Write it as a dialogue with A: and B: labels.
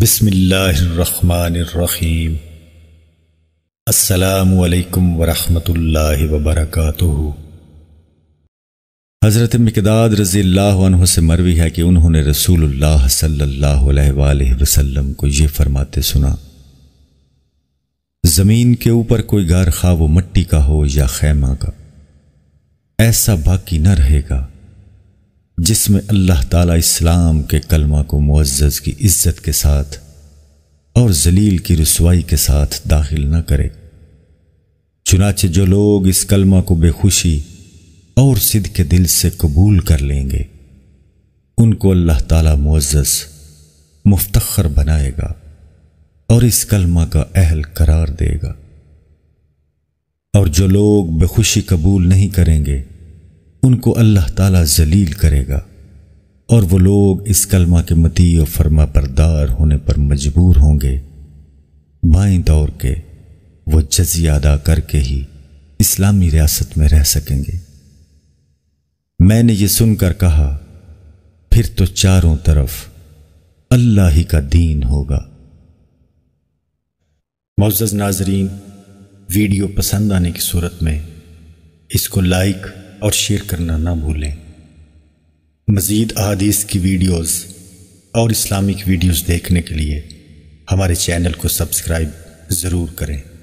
A: बिसमीम असलकम वरहमतुल्लाहि वबरकातुहु हज़रत मकदाद रज़ी अल्लाह से मरवी है कि उन्होंने रसूलुल्लाह सल्लल्लाहु अलैहि वसल्लम को ये फरमाते सुना ज़मीन के ऊपर कोई घर खा वो मट्टी का हो या खैमा का ऐसा बाकी न रहेगा जिसमें अल्लाह ताला इस्लाम के कलमा को मुआज़ की इज्जत के साथ और जलील की रसवाई के साथ दाखिल न करे चुनाचे जो लोग इस कलमा को बेखुशी और सिद के दिल से कबूल कर लेंगे उनको अल्लाह ताला मुआज़ मुफ्तखर बनाएगा और इस कलमा का अहल करार देगा और जो लोग बेखुशी कबूल नहीं करेंगे उनको अल्लाह ताला जलील करेगा और वो लोग इस कलमा के मती और फर्मा परदार होने पर मजबूर होंगे बाएं दौर के वो जजिया अदा करके ही इस्लामी रियासत में रह सकेंगे मैंने ये सुनकर कहा फिर तो चारों तरफ अल्लाह ही का दीन होगा मोज़ज़ नाजरीन वीडियो पसंद आने की सूरत में इसको लाइक और शेयर करना ना भूलें मज़ीद अदीस की वीडियोस और इस्लामिक वीडियोस देखने के लिए हमारे चैनल को सब्सक्राइब ज़रूर करें